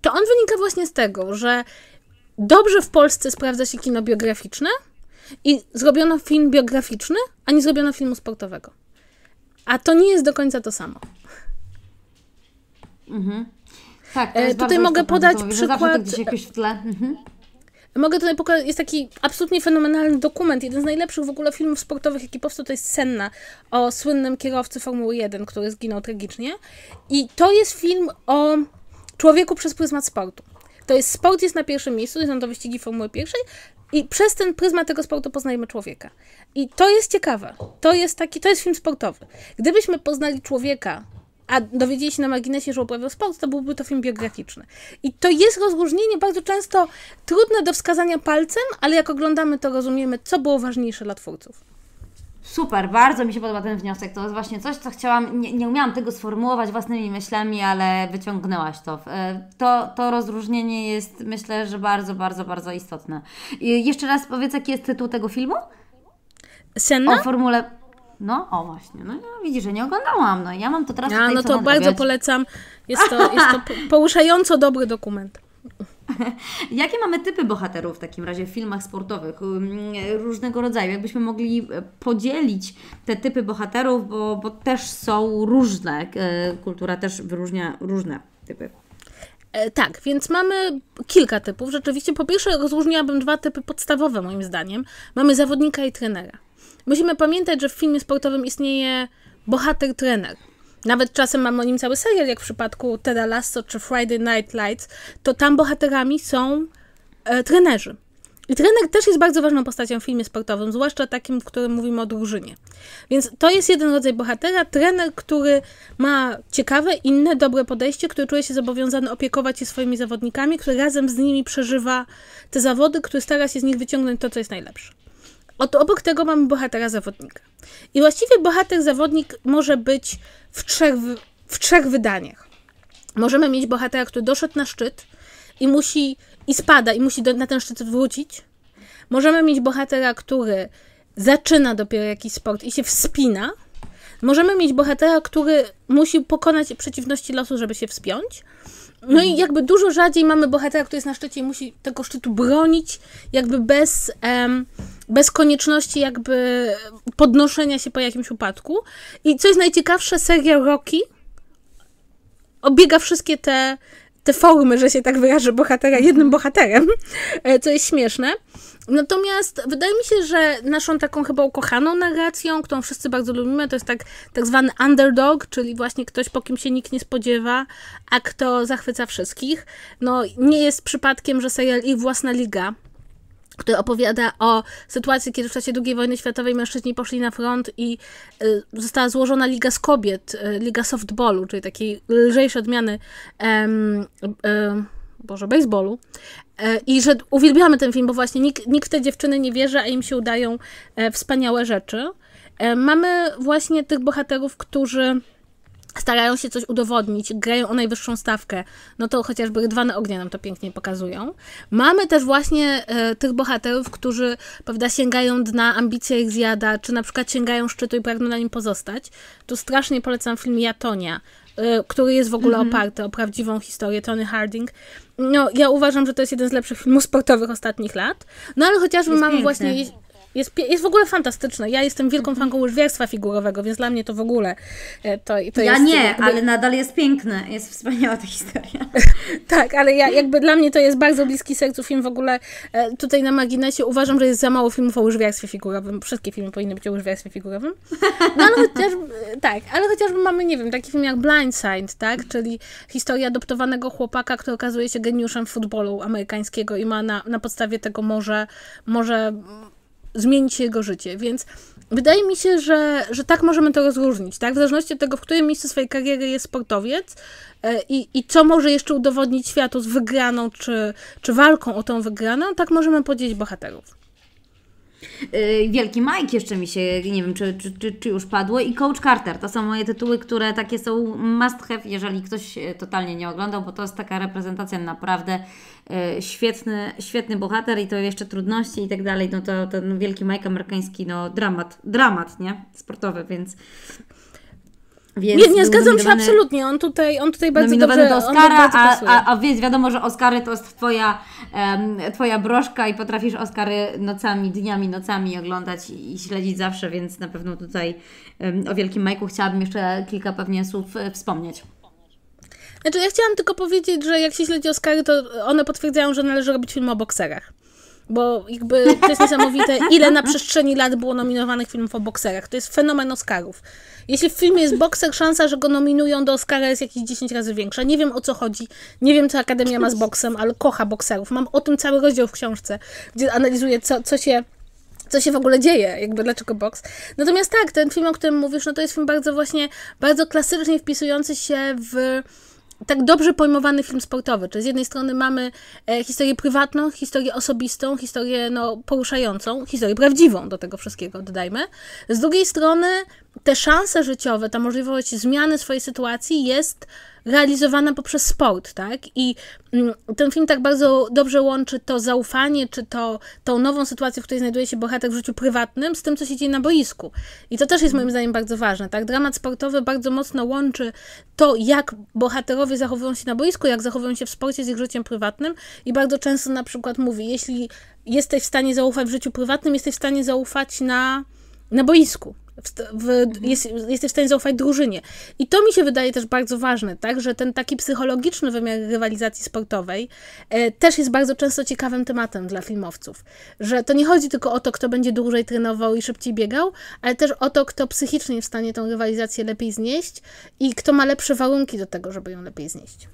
to on wynika właśnie z tego, że dobrze w Polsce sprawdza się kino biograficzne i zrobiono film biograficzny, a nie zrobiono filmu sportowego. A to nie jest do końca to samo. Mhm. Tak, e, tutaj mogę podać to, przykład. gdzieś jakoś w tle. Mhm. Mogę tutaj pokazać, jest taki absolutnie fenomenalny dokument, jeden z najlepszych w ogóle filmów sportowych, jaki powstał, to jest Senna, o słynnym kierowcy Formuły 1, który zginął tragicznie. I to jest film o człowieku przez pryzmat sportu. To jest sport jest na pierwszym miejscu, to są to wyścigi Formuły pierwszej i przez ten pryzmat tego sportu poznajemy człowieka. I to jest ciekawe. To jest taki, to jest film sportowy. Gdybyśmy poznali człowieka, a dowiedzieli się na marginesie, że uprawia sport, to byłby to film biograficzny. I to jest rozróżnienie bardzo często trudne do wskazania palcem, ale jak oglądamy to rozumiemy, co było ważniejsze dla twórców. Super, bardzo mi się podoba ten wniosek. To jest właśnie coś, co chciałam, nie, nie umiałam tego sformułować własnymi myślami, ale wyciągnęłaś to. E, to. To rozróżnienie jest, myślę, że bardzo, bardzo, bardzo istotne. I jeszcze raz powiedz, jaki jest tytuł tego filmu? Senna? O formule. No, o właśnie. No, no widzisz, że nie oglądałam. No ja mam to teraz. A, no to bardzo polecam. Jest to, jest to poruszająco dobry dokument. Jakie mamy typy bohaterów w takim razie w filmach sportowych? Różnego rodzaju. Jakbyśmy mogli e, podzielić te typy bohaterów, bo, bo też są różne. E, kultura też wyróżnia różne typy. E, tak, więc mamy kilka typów. Rzeczywiście, po pierwsze, rozróżniłabym dwa typy podstawowe, moim zdaniem. Mamy zawodnika i trenera. Musimy pamiętać, że w filmie sportowym istnieje bohater trener. Nawet czasem mam o nim cały serial, jak w przypadku Teda Lasso czy Friday Night Lights, to tam bohaterami są e, trenerzy. I trener też jest bardzo ważną postacią w filmie sportowym, zwłaszcza takim, w którym mówimy o drużynie. Więc to jest jeden rodzaj bohatera, trener, który ma ciekawe, inne, dobre podejście, który czuje się zobowiązany opiekować się swoimi zawodnikami, który razem z nimi przeżywa te zawody, który stara się z nich wyciągnąć to, co jest najlepsze. Oto obok tego mamy bohatera zawodnika. I właściwie bohater zawodnik może być w trzech, w trzech wydaniach. Możemy mieć bohatera, który doszedł na szczyt i musi i spada i musi do, na ten szczyt wrócić. Możemy mieć bohatera, który zaczyna dopiero jakiś sport i się wspina. Możemy mieć bohatera, który musi pokonać przeciwności losu, żeby się wspiąć. No i jakby dużo rzadziej mamy bohatera, który jest na szczycie i musi tego szczytu bronić, jakby bez, em, bez konieczności jakby podnoszenia się po jakimś upadku. I co jest najciekawsze, serial Rocky obiega wszystkie te, te formy, że się tak wyrażę, bohatera mhm. jednym bohaterem, e, co jest śmieszne. Natomiast wydaje mi się, że naszą taką chyba ukochaną narracją, którą wszyscy bardzo lubimy, to jest tak, tak zwany underdog, czyli właśnie ktoś, po kim się nikt nie spodziewa, a kto zachwyca wszystkich. No, nie jest przypadkiem, że serial i własna liga który opowiada o sytuacji, kiedy w czasie II wojny światowej mężczyźni poszli na front i y, została złożona Liga z Kobiet, y, Liga Softballu, czyli takiej lżejszej odmiany em, em, y, Boże, baseballu. E, I że uwielbiamy ten film, bo właśnie nikt, nikt w te dziewczyny nie wierzy, a im się udają e, wspaniałe rzeczy. E, mamy właśnie tych bohaterów, którzy starają się coś udowodnić, grają o najwyższą stawkę, no to chociażby Rydwane ognie nam to pięknie pokazują. Mamy też właśnie e, tych bohaterów, którzy, prawda, sięgają dna, ambicja ich zjada, czy na przykład sięgają szczytu i pragną na nim pozostać. Tu strasznie polecam film Jatonia, e, który jest w ogóle mhm. oparty o prawdziwą historię Tony Harding. No, ja uważam, że to jest jeden z lepszych filmów sportowych ostatnich lat. No ale chociażby mamy właśnie jest, jest w ogóle fantastyczne. Ja jestem wielką mhm. fanką łyżwiarstwa figurowego, więc dla mnie to w ogóle e, to, to Ja nie, jakby... ale nadal jest piękne. Jest wspaniała ta historia. tak, ale ja, jakby dla mnie to jest bardzo bliski sercu film w ogóle. E, tutaj na marginesie uważam, że jest za mało filmów o łyżwiarstwie figurowym. Wszystkie filmy powinny być o łyżwiarstwie figurowym. No ale chociażby, tak, ale chociażby mamy, nie wiem, taki film jak Side, tak? Czyli historia adoptowanego chłopaka, który okazuje się geniuszem futbolu amerykańskiego i ma na, na podstawie tego może, może zmienić jego życie, więc wydaje mi się, że, że tak możemy to rozróżnić, tak? W zależności od tego, w którym miejscu swojej kariery jest sportowiec e, i, i co może jeszcze udowodnić światu z wygraną czy, czy walką o tą wygraną, tak możemy podzielić bohaterów. Y, Wielki Mike jeszcze mi się, nie wiem czy, czy, czy, czy, już padło i Coach Carter. To są moje tytuły, które takie są must have, jeżeli ktoś y, totalnie nie oglądał, bo to jest taka reprezentacja naprawdę y, świetny, świetny bohater i to jeszcze trudności i tak dalej. No to ten Wielki Mike amerykański, no dramat, dramat, nie? Sportowy, więc więc nie, nie zgadzam się absolutnie. On tutaj, on tutaj bardzo dobrze... do Oscara, a, a, a więc wiadomo, że Oscary to jest twoja, um, twoja brożka i potrafisz Oscary nocami, dniami, nocami oglądać i, i śledzić zawsze, więc na pewno tutaj um, o Wielkim Majku chciałabym jeszcze kilka pewnie słów e, wspomnieć. Znaczy, ja chciałam tylko powiedzieć, że jak się śledzi Oscary, to one potwierdzają, że należy robić film o bokserach. Bo jakby to jest niesamowite, ile na przestrzeni lat było nominowanych filmów o bokserach. To jest fenomen Oscarów. Jeśli w filmie jest bokser, szansa, że go nominują do Oscara jest jakieś 10 razy większa. Nie wiem o co chodzi, nie wiem co Akademia ma z boksem, ale kocha bokserów. Mam o tym cały rozdział w książce, gdzie analizuję co, co się co się w ogóle dzieje, jakby dlaczego boks. Natomiast tak, ten film, o którym mówisz, no to jest film bardzo właśnie, bardzo klasycznie wpisujący się w tak dobrze pojmowany film sportowy. Czyli z jednej strony mamy e, historię prywatną, historię osobistą, historię no, poruszającą, historię prawdziwą do tego wszystkiego, dodajmy. Z drugiej strony te szanse życiowe, ta możliwość zmiany swojej sytuacji jest realizowana poprzez sport, tak? I mm, ten film tak bardzo dobrze łączy to zaufanie, czy to tą nową sytuację, w której znajduje się bohater w życiu prywatnym, z tym, co się dzieje na boisku. I to też jest moim zdaniem bardzo ważne, tak? Dramat sportowy bardzo mocno łączy to, jak bohaterowie zachowują się na boisku, jak zachowują się w sporcie z ich życiem prywatnym i bardzo często na przykład mówi, jeśli jesteś w stanie zaufać w życiu prywatnym, jesteś w stanie zaufać na, na boisku. W, w, mhm. jest, jesteś w stanie zaufać drużynie. I to mi się wydaje też bardzo ważne, tak, że ten taki psychologiczny wymiar rywalizacji sportowej e, też jest bardzo często ciekawym tematem dla filmowców. Że to nie chodzi tylko o to, kto będzie dłużej trenował i szybciej biegał, ale też o to, kto psychicznie jest w stanie tą rywalizację lepiej znieść i kto ma lepsze warunki do tego, żeby ją lepiej znieść.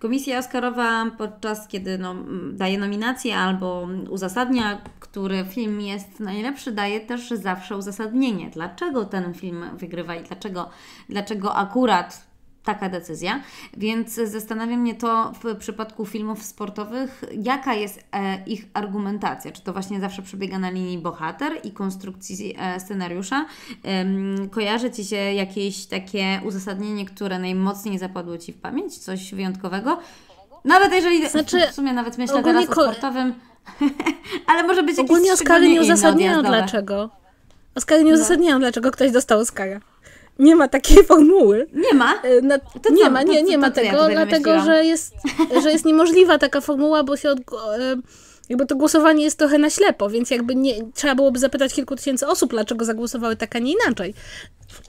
Komisja Oscarowa podczas kiedy no, daje nominację albo uzasadnia, który film jest najlepszy, daje też zawsze uzasadnienie, dlaczego ten film wygrywa i dlaczego, dlaczego akurat taka decyzja. Więc zastanawia mnie to w przypadku filmów sportowych, jaka jest e, ich argumentacja. Czy to właśnie zawsze przebiega na linii bohater i konstrukcji e, scenariusza? Kojarzy Ci się jakieś takie uzasadnienie, które najmocniej zapadło Ci w pamięć? Coś wyjątkowego? Nawet jeżeli, znaczy, w sumie nawet myślę teraz o sportowym, ale może być jakiś Ogólnie Oscary nie uzasadniają dlaczego. Oscary nie no. uzasadniają no. dlaczego ktoś dostał Oscara. Nie ma takiej formuły. Nie ma? E, na, to nie co, ma, to, nie, nie to, ma tego, ja dlatego że jest, że jest niemożliwa taka formuła, bo się od, e, jakby to głosowanie jest trochę na ślepo, więc jakby nie, trzeba byłoby zapytać kilku tysięcy osób, dlaczego zagłosowały tak, a nie inaczej.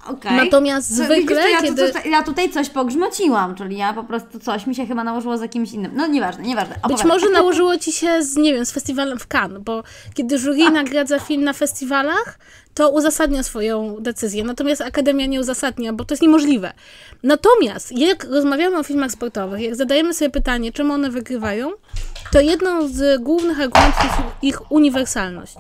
Okay. Natomiast zwykle, widzisz, ja, kiedy... tu, ja tutaj coś pogrzmociłam, czyli ja po prostu coś mi się chyba nałożyło z jakimś innym. No nieważne, nieważne. Opowiadam. Być może nałożyło ci się z, nie wiem, z festiwalem w Cannes, bo kiedy jury A. Tak. nagradza film na festiwalach, to uzasadnia swoją decyzję. Natomiast Akademia nie uzasadnia, bo to jest niemożliwe. Natomiast jak rozmawiamy o filmach sportowych, jak zadajemy sobie pytanie, czemu one wygrywają, to jedną z głównych argumentów jest ich uniwersalność.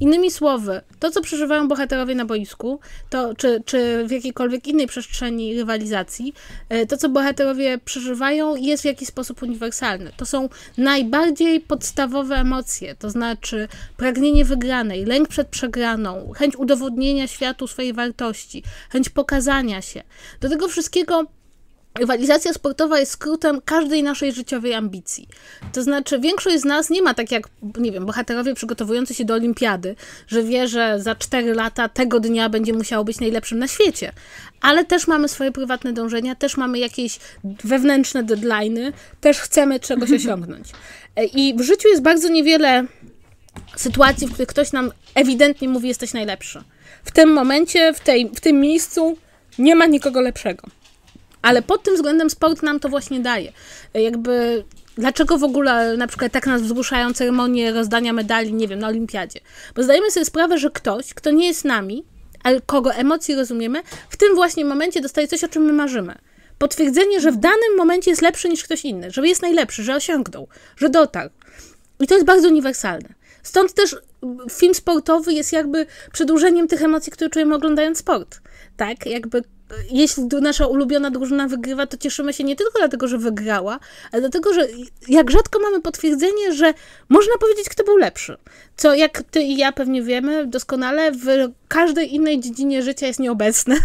Innymi słowy, to co przeżywają bohaterowie na boisku, to, czy, czy w jakiejkolwiek innej przestrzeni rywalizacji, e, to co bohaterowie przeżywają jest w jakiś sposób uniwersalne. To są najbardziej podstawowe emocje, to znaczy pragnienie wygranej, lęk przed przegraną, chęć udowodnienia światu swojej wartości, chęć pokazania się. Do tego wszystkiego Rywalizacja sportowa jest skrótem każdej naszej życiowej ambicji. To znaczy, większość z nas nie ma tak jak, nie wiem, bohaterowie przygotowujący się do olimpiady, że wie, że za 4 lata tego dnia będzie musiało być najlepszym na świecie. Ale też mamy swoje prywatne dążenia, też mamy jakieś wewnętrzne deadlines, też chcemy czegoś osiągnąć. E, I w życiu jest bardzo niewiele sytuacji, w których ktoś nam ewidentnie mówi, jesteś najlepszy. W tym momencie, w, tej, w tym miejscu nie ma nikogo lepszego. Ale pod tym względem sport nam to właśnie daje. E, jakby dlaczego w ogóle na przykład tak nas wzruszają ceremonie rozdania medali, nie wiem, na olimpiadzie. Bo zdajemy sobie sprawę, że ktoś, kto nie jest nami, ale kogo emocji rozumiemy, w tym właśnie momencie dostaje coś, o czym my marzymy. Potwierdzenie, że w danym momencie jest lepszy niż ktoś inny, że jest najlepszy, że osiągnął, że dotarł. I to jest bardzo uniwersalne. Stąd też film sportowy jest jakby przedłużeniem tych emocji, które czujemy oglądając sport. Tak, jakby jeśli nasza ulubiona drużyna wygrywa, to cieszymy się nie tylko dlatego, że wygrała, ale dlatego, że jak rzadko mamy potwierdzenie, że można powiedzieć, kto był lepszy. Co jak ty i ja pewnie wiemy doskonale, w każdej innej dziedzinie życia jest nieobecne.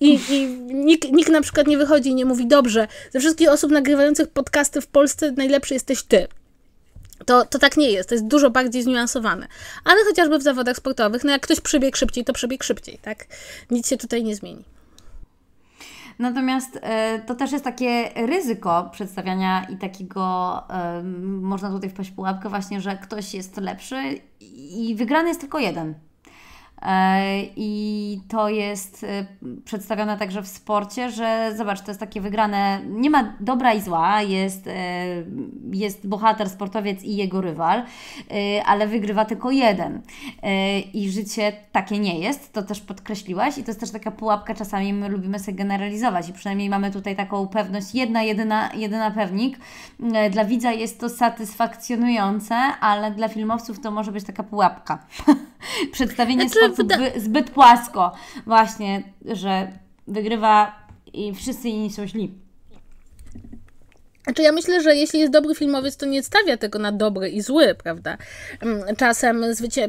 I, i nikt, nikt na przykład nie wychodzi i nie mówi, dobrze, ze wszystkich osób nagrywających podcasty w Polsce najlepszy jesteś ty. To, to tak nie jest, to jest dużo bardziej zniuansowane. Ale chociażby w zawodach sportowych, no jak ktoś przebieg szybciej, to przebieg szybciej, tak? Nic się tutaj nie zmieni. Natomiast e, to też jest takie ryzyko przedstawiania i takiego, e, można tutaj wpaść po pułapkę właśnie, że ktoś jest lepszy i wygrany jest tylko jeden. E, I to jest e, przedstawione także w sporcie, że zobacz, to jest takie wygrane, nie ma dobra i zła, jest, e, jest bohater, sportowiec i jego rywal, ale wygrywa tylko jeden. I życie takie nie jest, to też podkreśliłaś, i to jest też taka pułapka, czasami my lubimy sobie generalizować, i przynajmniej mamy tutaj taką pewność, jedna, jedyna, jedyna pewnik. Dla widza jest to satysfakcjonujące, ale dla filmowców to może być taka pułapka. Przedstawienie znaczy, zbyt, zbyt płasko. Właśnie, że wygrywa i wszyscy inni są źli. Znaczy ja myślę, że jeśli jest dobry filmowiec, to nie stawia tego na dobry i zły, prawda? Mm, czasem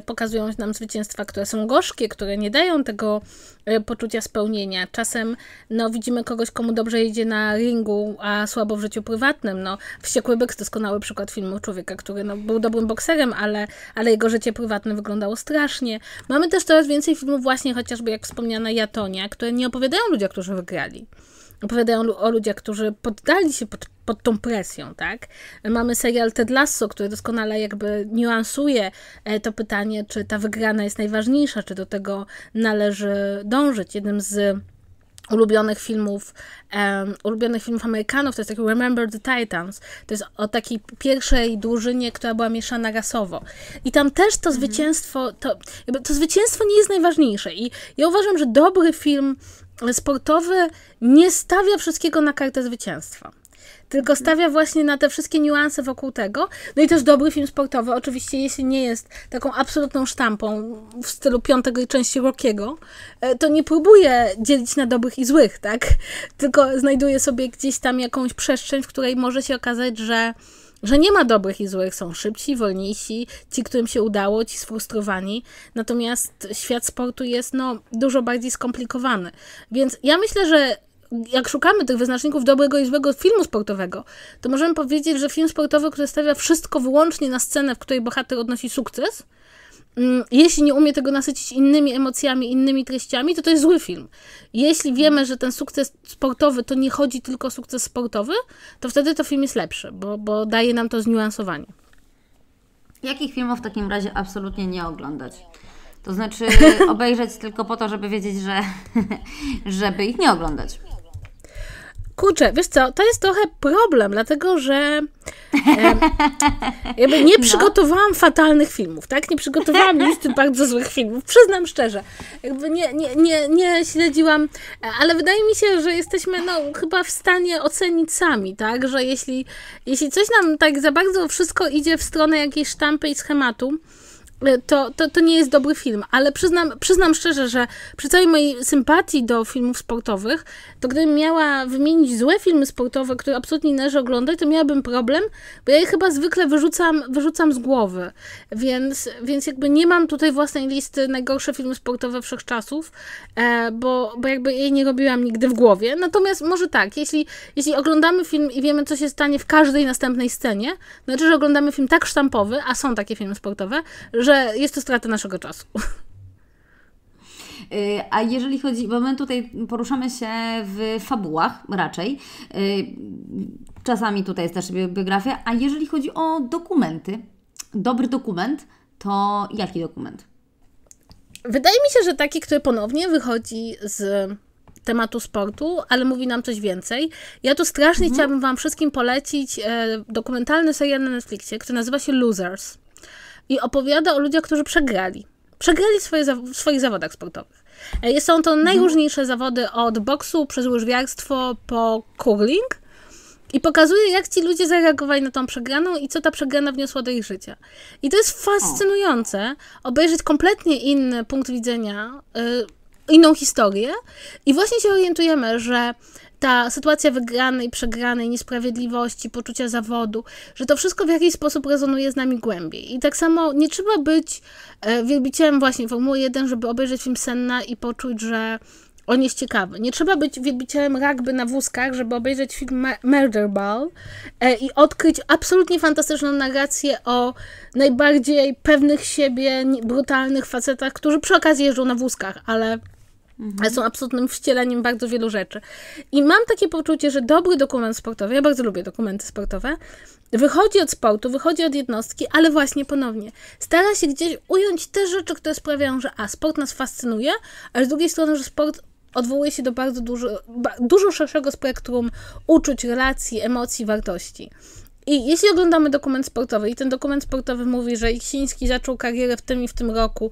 pokazują nam zwycięstwa, które są gorzkie, które nie dają tego e, poczucia spełnienia. Czasem no, widzimy kogoś, komu dobrze idzie na ringu, a słabo w życiu prywatnym. No, Wściekły Byk doskonały przykład filmu człowieka, który no, był dobrym bokserem, ale, ale jego życie prywatne wyglądało strasznie. Mamy też coraz więcej filmów właśnie chociażby jak wspomniana Jatonia, które nie opowiadają ludziom, którzy wygrali opowiadają o ludziach, którzy poddali się pod, pod tą presją, tak? Mamy serial Ted Lasso, który doskonale jakby niuansuje e, to pytanie, czy ta wygrana jest najważniejsza, czy do tego należy dążyć. Jednym z ulubionych filmów, um, ulubionych filmów Amerykanów, to jest taki Remember the Titans. To jest o takiej pierwszej drużynie, która była mieszana rasowo. I tam też to mhm. zwycięstwo, to, to zwycięstwo nie jest najważniejsze. I ja uważam, że dobry film sportowy nie stawia wszystkiego na kartę zwycięstwa. Tylko stawia właśnie na te wszystkie niuanse wokół tego. No i też dobry film sportowy, oczywiście, jeśli nie jest taką absolutną sztampą w stylu piątego i części Rockiego, e, to nie próbuje dzielić na dobrych i złych, tak? Tylko znajduje sobie gdzieś tam jakąś przestrzeń, w której może się okazać, że że nie ma dobrych i złych, są szybsi, wolniejsi, ci, którym się udało, ci sfrustrowani. Natomiast świat sportu jest no, dużo bardziej skomplikowany. Więc ja myślę, że jak szukamy tych wyznaczników dobrego i złego filmu sportowego, to możemy powiedzieć, że film sportowy, który stawia wszystko wyłącznie na scenę, w której bohater odnosi sukces, Mm, jeśli nie umie tego nasycić innymi emocjami, innymi treściami, to to jest zły film. Jeśli wiemy, że ten sukces sportowy to nie chodzi tylko o sukces sportowy, to wtedy to film jest lepszy, bo, bo daje nam to zniuansowanie. Jakich filmów w takim razie absolutnie nie oglądać? To znaczy obejrzeć tylko po to, żeby wiedzieć, że żeby ich nie oglądać. Kurczę, wiesz co, to jest trochę problem, dlatego że e, jakby nie no. przygotowałam no. fatalnych filmów, tak? Nie przygotowałam listy bardzo złych filmów, przyznam szczerze. Jakby nie, nie, nie, nie śledziłam, ale wydaje mi się, że jesteśmy no, chyba w stanie ocenić sami, tak? Że jeśli, jeśli coś nam tak za bardzo wszystko idzie w stronę jakiejś sztampy i schematu, to, to, to nie jest dobry film, ale przyznam, przyznam szczerze, że przy całej mojej sympatii do filmów sportowych, to gdybym miała wymienić złe filmy sportowe, które absolutnie nie należy oglądać, to miałabym problem, bo ja je chyba zwykle wyrzucam, wyrzucam z głowy. Więc, więc jakby nie mam tutaj własnej listy najgorsze filmy sportowe wszechczasów, e, bo, bo jakby jej nie robiłam nigdy w głowie. Natomiast może tak, jeśli, jeśli oglądamy film i wiemy, co się stanie w każdej następnej scenie, to znaczy, że oglądamy film tak sztampowy, a są takie filmy sportowe, że że jest to strata naszego czasu. Y, a jeżeli chodzi, bo my tutaj poruszamy się w fabułach raczej, y, czasami tutaj jest też biografia, a jeżeli chodzi o dokumenty, dobry dokument, to jaki dokument? Wydaje mi się, że taki, który ponownie wychodzi z tematu sportu, ale mówi nam coś więcej. Ja tu strasznie mhm. chciałabym Wam wszystkim polecić e, dokumentalny serial na Netflixie, który nazywa się Losers i opowiada o ludziach, którzy przegrali. Przegrali swoje, w swoich zawodach sportowych. E, są to mhm. najróżniejsze zawody od boksu, przez łyżwiarstwo, po curling. I pokazuje, jak ci ludzie zareagowali na tą przegraną i co ta przegrana wniosła do ich życia. I to jest fascynujące obejrzeć kompletnie inny punkt widzenia, y, inną historię. I właśnie się orientujemy, że ta sytuacja wygranej, przegranej, niesprawiedliwości, poczucia zawodu, że to wszystko w jakiś sposób rezonuje z nami głębiej. I tak samo nie trzeba być e, wielbicielem właśnie Formuły 1, żeby obejrzeć film Senna i poczuć, że on jest ciekawy. Nie trzeba być wielbicielem rugby na wózkach, żeby obejrzeć film Murder Ball e, i odkryć absolutnie fantastyczną narrację o najbardziej pewnych siebie, brutalnych facetach, którzy przy okazji jeżdżą na wózkach, ale Mhm. Są absolutnym wcieleniem bardzo wielu rzeczy. I mam takie poczucie, że dobry dokument sportowy, ja bardzo lubię dokumenty sportowe, wychodzi od sportu, wychodzi od jednostki, ale właśnie ponownie stara się gdzieś ująć te rzeczy, które sprawiają, że a, sport nas fascynuje, a z drugiej strony, że sport odwołuje się do bardzo dużo, dużo szerszego spektrum uczuć, relacji, emocji, wartości. I jeśli oglądamy dokument sportowy i ten dokument sportowy mówi, że Iksiński zaczął karierę w tym i w tym roku,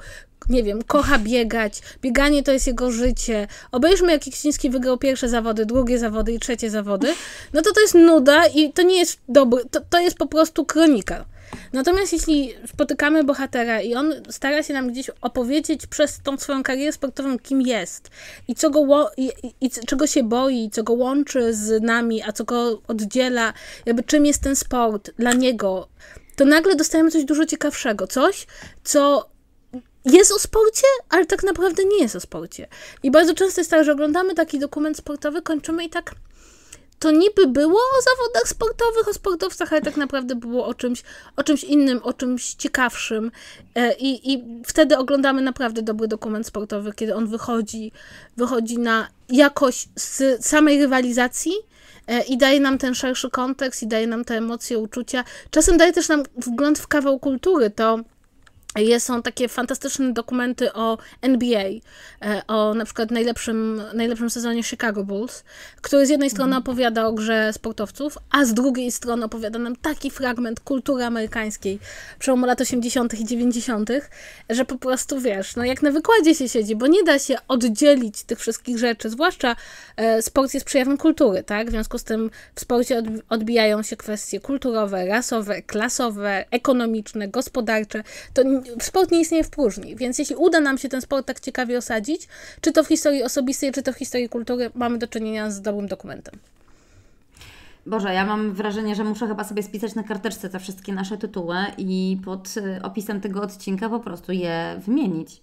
nie wiem, kocha biegać, bieganie to jest jego życie, obejrzmy jak Iksiński wygrał pierwsze zawody, drugie zawody i trzecie zawody, no to to jest nuda i to nie jest dobry, to, to jest po prostu kronika. Natomiast jeśli spotykamy bohatera i on stara się nam gdzieś opowiedzieć przez tą swoją karierę sportową, kim jest i, co go, i, i, czego się boi, co go łączy z nami, a co go oddziela, jakby czym jest ten sport dla niego, to nagle dostajemy coś dużo ciekawszego. Coś, co jest o sporcie, ale tak naprawdę nie jest o sporcie. I bardzo często jest tak, że oglądamy taki dokument sportowy, kończymy i tak to niby było o zawodach sportowych, o sportowcach, ale tak naprawdę było o czymś, o czymś innym, o czymś ciekawszym. E, I, I wtedy oglądamy naprawdę dobry dokument sportowy, kiedy on wychodzi, wychodzi na jakość z samej rywalizacji e, i daje nam ten szerszy kontekst, i daje nam te emocje, uczucia. Czasem daje też nam wgląd w kawał kultury, to są takie fantastyczne dokumenty o NBA, e, o na przykład najlepszym, najlepszym sezonie Chicago Bulls, który z jednej strony mhm. opowiada o grze sportowców, a z drugiej strony opowiada nam taki fragment kultury amerykańskiej przełomu lat 80. i 90., że po prostu wiesz, no jak na wykładzie się siedzi, bo nie da się oddzielić tych wszystkich rzeczy, zwłaszcza e, sport jest przejawem kultury, tak? W związku z tym w sporcie odbijają się kwestie kulturowe, rasowe, klasowe, ekonomiczne, gospodarcze. To sport nie istnieje w próżni, więc jeśli uda nam się ten sport tak ciekawie osadzić, czy to w historii osobistej, czy to w historii kultury, mamy do czynienia z dobrym dokumentem. Boże, ja mam wrażenie, że muszę chyba sobie spisać na karteczce te wszystkie nasze tytuły i pod e, opisem tego odcinka po prostu je wymienić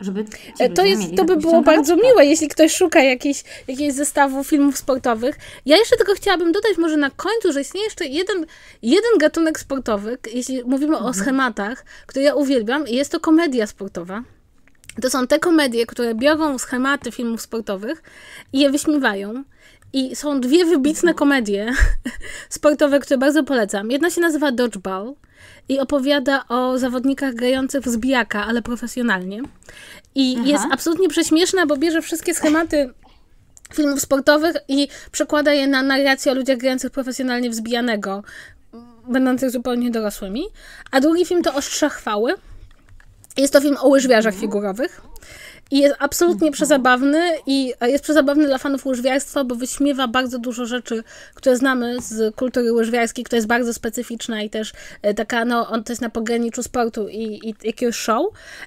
żeby e, to, jest, to by było bardzo tak. miłe, jeśli ktoś szuka jakiejś, jakiegoś zestawu filmów sportowych. Ja jeszcze tylko chciałabym dodać może na końcu, że istnieje jeszcze jeden, jeden gatunek sportowy, jeśli mówimy mhm. o schematach, który ja uwielbiam i jest to komedia sportowa. To są te komedie, które biorą schematy filmów sportowych i je wyśmiewają. I są dwie wybitne mhm. komedie sportowe, które bardzo polecam. Jedna się nazywa Dodgeball i opowiada o zawodnikach grających w zbijaka, ale profesjonalnie. I Aha. jest absolutnie prześmieszna, bo bierze wszystkie schematy filmów sportowych i przekłada je na narrację o ludziach grających profesjonalnie w zbijanego, będących zupełnie dorosłymi. A drugi film to Ostrza Chwały. Jest to film o łyżwiarzach mhm. figurowych. I jest absolutnie mhm. przezabawny i e, jest przezabawny dla fanów łyżwiarstwa, bo wyśmiewa bardzo dużo rzeczy, które znamy z kultury łyżwiarskiej, która jest bardzo specyficzna i też e, taka, no, on to jest na pograniczu sportu i, i jakiegoś show.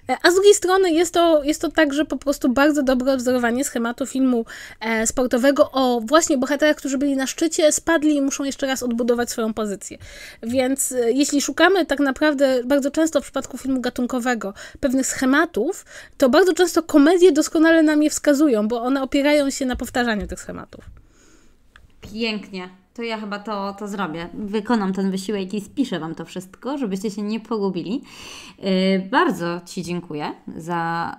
E, a z drugiej strony jest to, jest to także po prostu bardzo dobre odwzorowanie schematu filmu sportowego o właśnie bohaterach, którzy byli na szczycie, spadli i muszą jeszcze raz odbudować swoją pozycję. Więc jeśli szukamy tak naprawdę bardzo często w przypadku filmu gatunkowego pewnych schematów, to bardzo często komedie doskonale nam je wskazują, bo one opierają się na powtarzaniu tych schematów. Pięknie. To ja chyba to, to zrobię. Wykonam ten wysiłek i spiszę Wam to wszystko, żebyście się nie pogubili. Y, bardzo Ci dziękuję za,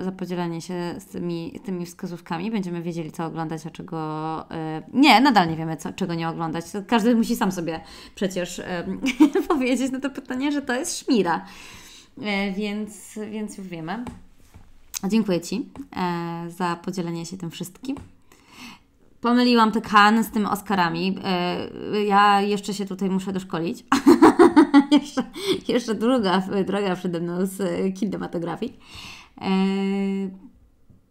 e, za podzielenie się z tymi, tymi wskazówkami. Będziemy wiedzieli, co oglądać, a czego. E, nie, nadal nie wiemy, co, czego nie oglądać. Każdy musi sam sobie przecież e, powiedzieć na to pytanie, że to jest szmira. Więc, więc już wiemy. Dziękuję Ci e, za podzielenie się tym wszystkim. Pomyliłam te Kan z tym Oscarami. E, ja jeszcze się tutaj muszę doszkolić. jeszcze, jeszcze druga droga przede mną z kinematografii. E,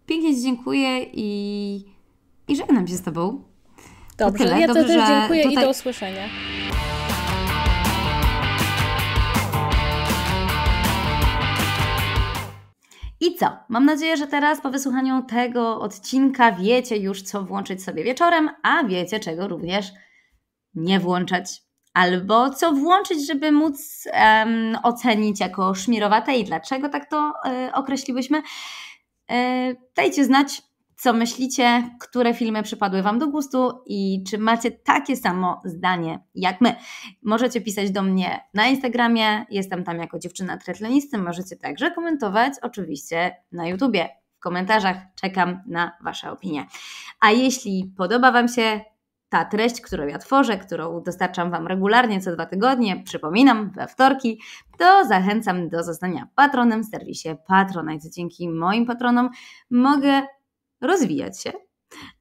pięknie Ci dziękuję i, i żegnam się z Tobą. Dobrze, to tyle. ja Dobrze, też dziękuję tutaj... i do usłyszenia. I co? Mam nadzieję, że teraz po wysłuchaniu tego odcinka wiecie już, co włączyć sobie wieczorem, a wiecie, czego również nie włączać. Albo co włączyć, żeby móc um, ocenić jako szmirowate i dlaczego tak to y, określiłyśmy. Y, dajcie znać co myślicie, które filmy przypadły Wam do gustu i czy macie takie samo zdanie jak my? Możecie pisać do mnie na Instagramie, jestem tam jako dziewczyna tretlenisty, możecie także komentować oczywiście na YouTubie. W komentarzach czekam na Wasze opinie. A jeśli podoba Wam się ta treść, którą ja tworzę, którą dostarczam Wam regularnie co dwa tygodnie, przypominam, we wtorki, to zachęcam do zostania patronem w serwisie Patronite. Dzięki moim patronom mogę rozwijać się.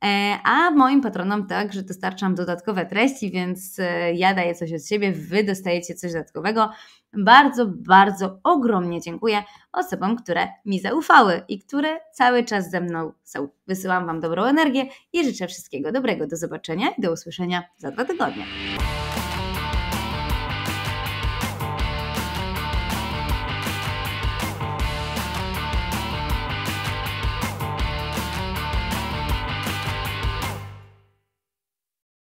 E, a moim patronom także dostarczam dodatkowe treści, więc e, ja daję coś od siebie, wy dostajecie coś dodatkowego. Bardzo, bardzo ogromnie dziękuję osobom, które mi zaufały i które cały czas ze mną są. Wysyłam Wam dobrą energię i życzę wszystkiego dobrego. Do zobaczenia i do usłyszenia za dwa tygodnie.